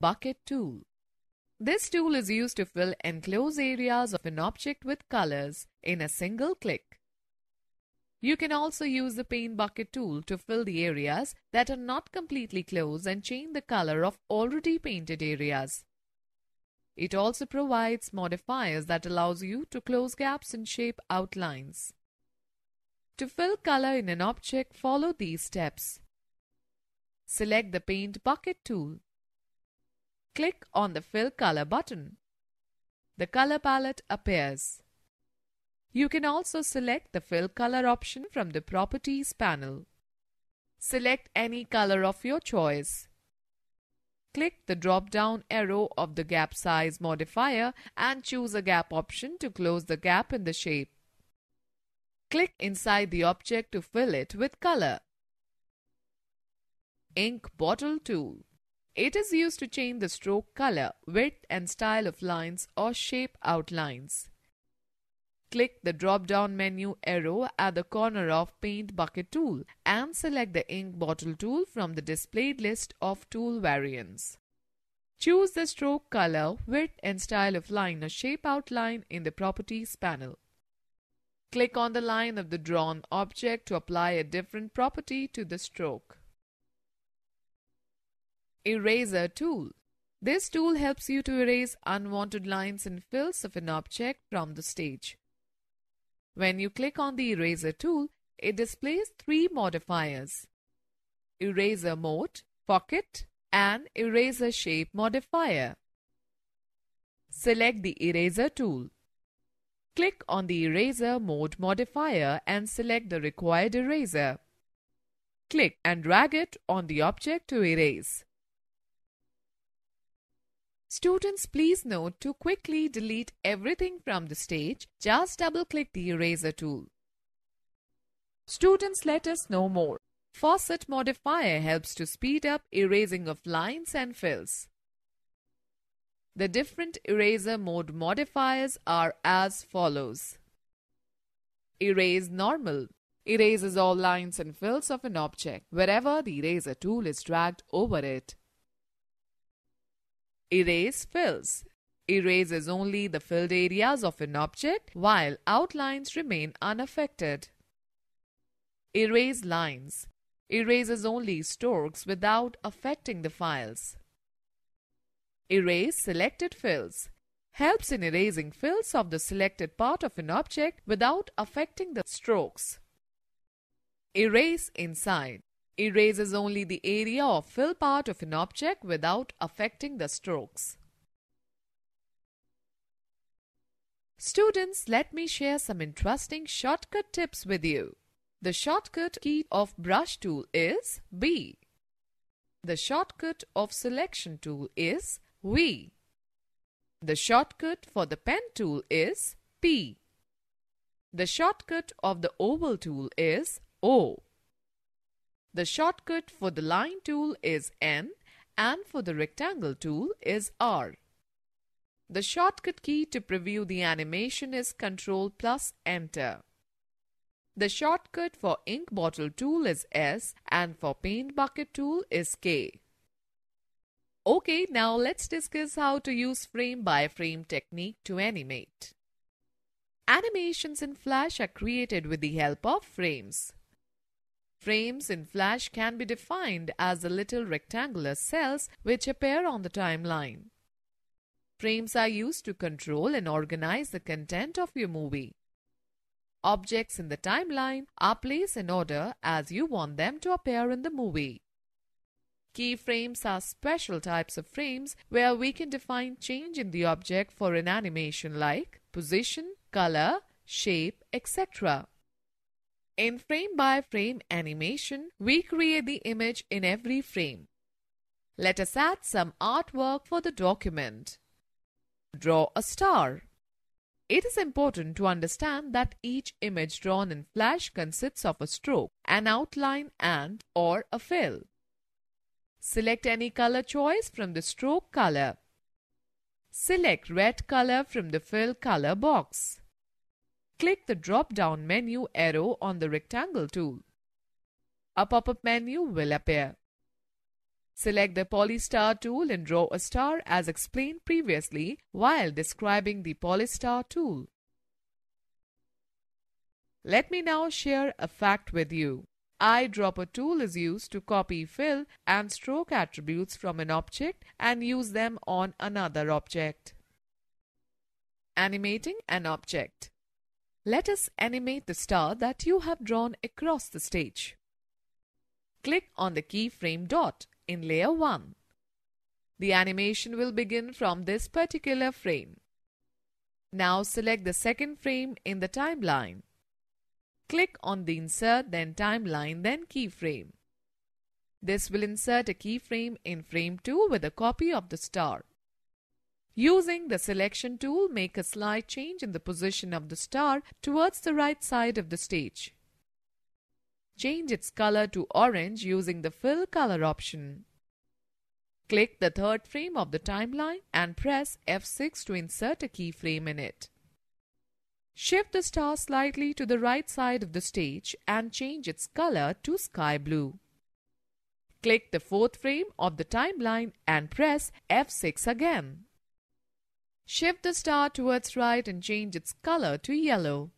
bucket tool. This tool is used to fill enclosed areas of an object with colors in a single click. You can also use the paint bucket tool to fill the areas that are not completely closed and change the color of already painted areas. It also provides modifiers that allows you to close gaps and shape outlines. To fill color in an object, follow these steps. Select the paint bucket tool. Click on the Fill Color button. The color palette appears. You can also select the Fill Color option from the Properties panel. Select any color of your choice. Click the drop-down arrow of the gap size modifier and choose a gap option to close the gap in the shape. Click inside the object to fill it with color. Ink Bottle tool it is used to change the stroke color, width and style of lines or shape outlines. Click the drop-down menu arrow at the corner of Paint Bucket tool and select the Ink Bottle tool from the displayed list of tool variants. Choose the stroke color, width and style of line or shape outline in the Properties panel. Click on the line of the drawn object to apply a different property to the stroke. Eraser tool. This tool helps you to erase unwanted lines and fills of an object from the stage. When you click on the Eraser tool, it displays three modifiers. Eraser mode, pocket, and Eraser shape modifier. Select the Eraser tool. Click on the Eraser Mode modifier and select the required eraser. Click and drag it on the object to erase. Students, please note to quickly delete everything from the stage. Just double click the eraser tool. Students, let us know more. Faucet modifier helps to speed up erasing of lines and fills. The different eraser mode modifiers are as follows. Erase normal erases all lines and fills of an object wherever the eraser tool is dragged over it. Erase fills. Erases only the filled areas of an object while outlines remain unaffected. Erase lines. Erases only strokes without affecting the files. Erase selected fills. Helps in erasing fills of the selected part of an object without affecting the strokes. Erase inside erases only the area or fill part of an object without affecting the strokes. Students, let me share some interesting shortcut tips with you. The shortcut key of brush tool is B. The shortcut of selection tool is V. The shortcut for the pen tool is P. The shortcut of the oval tool is O. The shortcut for the line tool is N and for the rectangle tool is R. The shortcut key to preview the animation is Ctrl plus Enter. The shortcut for ink bottle tool is S and for paint bucket tool is K. Okay, now let's discuss how to use frame by frame technique to animate. Animations in Flash are created with the help of frames. Frames in Flash can be defined as the little rectangular cells which appear on the timeline. Frames are used to control and organize the content of your movie. Objects in the timeline are placed in order as you want them to appear in the movie. Keyframes are special types of frames where we can define change in the object for an animation like position, color, shape, etc. In frame by frame animation, we create the image in every frame. Let us add some artwork for the document. Draw a star. It is important to understand that each image drawn in Flash consists of a stroke, an outline and or a fill. Select any color choice from the stroke color. Select red color from the fill color box click the drop-down menu arrow on the rectangle tool. A pop-up menu will appear. Select the Polystar tool and draw a star as explained previously while describing the Polystar tool. Let me now share a fact with you. Eyedropper tool is used to copy fill and stroke attributes from an object and use them on another object. Animating an object let us animate the star that you have drawn across the stage. Click on the keyframe dot in layer 1. The animation will begin from this particular frame. Now select the second frame in the timeline. Click on the Insert then Timeline then Keyframe. This will insert a keyframe in frame 2 with a copy of the star. Using the selection tool, make a slight change in the position of the star towards the right side of the stage. Change its color to orange using the fill color option. Click the third frame of the timeline and press F6 to insert a keyframe in it. Shift the star slightly to the right side of the stage and change its color to sky blue. Click the fourth frame of the timeline and press F6 again. Shift the star towards right and change its color to yellow.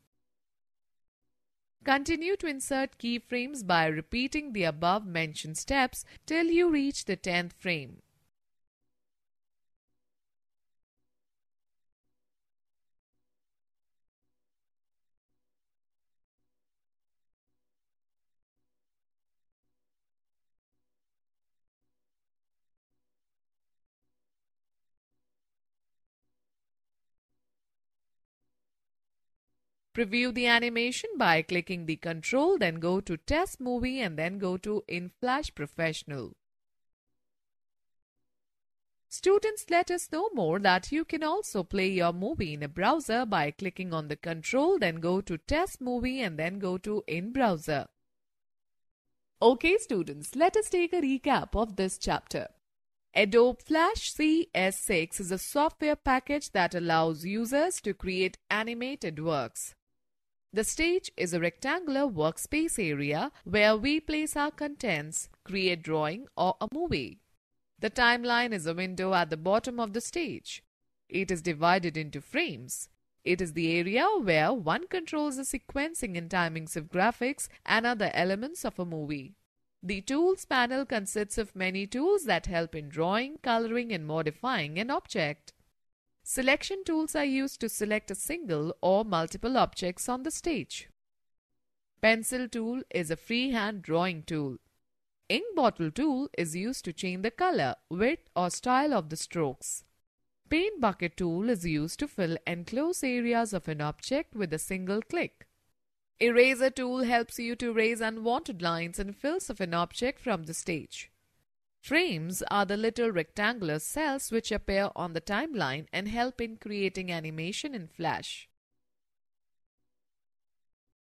Continue to insert keyframes by repeating the above mentioned steps till you reach the 10th frame. Preview the animation by clicking the control, then go to Test Movie and then go to In Flash Professional. Students let us know more that you can also play your movie in a browser by clicking on the control, then go to Test Movie and then go to In Browser. Okay students, let us take a recap of this chapter. Adobe Flash CS6 is a software package that allows users to create animated works. The stage is a rectangular workspace area where we place our contents, create drawing or a movie. The timeline is a window at the bottom of the stage. It is divided into frames. It is the area where one controls the sequencing and timings of graphics and other elements of a movie. The Tools panel consists of many tools that help in drawing, coloring and modifying an object. Selection tools are used to select a single or multiple objects on the stage. Pencil tool is a freehand drawing tool. Ink bottle tool is used to change the color, width or style of the strokes. Paint bucket tool is used to fill enclosed areas of an object with a single click. Eraser tool helps you to erase unwanted lines and fills of an object from the stage. Frames are the little rectangular cells which appear on the timeline and help in creating animation in Flash.